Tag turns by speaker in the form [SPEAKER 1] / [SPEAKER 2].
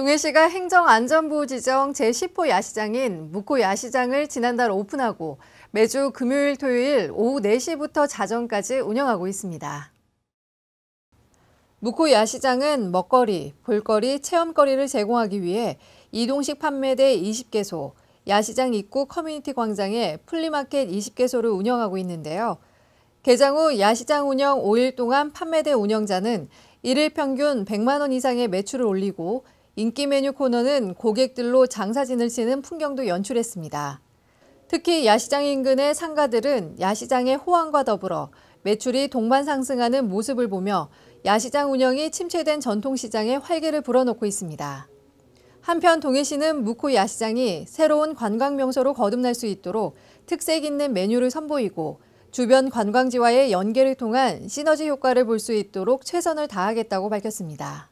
[SPEAKER 1] 동해시가 행정안전부지정 제10호 야시장인 묵호 야시장을 지난달 오픈하고 매주 금요일 토요일 오후 4시부터 자정까지 운영하고 있습니다. 묵호 야시장은 먹거리, 볼거리, 체험거리를 제공하기 위해 이동식 판매대 20개소, 야시장 입구 커뮤니티 광장에 플리마켓 20개소를 운영하고 있는데요. 개장 후 야시장 운영 5일 동안 판매대 운영자는 1일 평균 100만 원 이상의 매출을 올리고 인기 메뉴 코너는 고객들로 장사 진을치는 풍경도 연출했습니다. 특히 야시장 인근의 상가들은 야시장의 호황과 더불어 매출이 동반 상승하는 모습을 보며 야시장 운영이 침체된 전통시장에 활기를 불어넣고 있습니다. 한편 동해시는 무코 야시장이 새로운 관광명소로 거듭날 수 있도록 특색 있는 메뉴를 선보이고 주변 관광지와의 연계를 통한 시너지 효과를 볼 수 있도록 최선을 다하겠다고 밝혔습니다.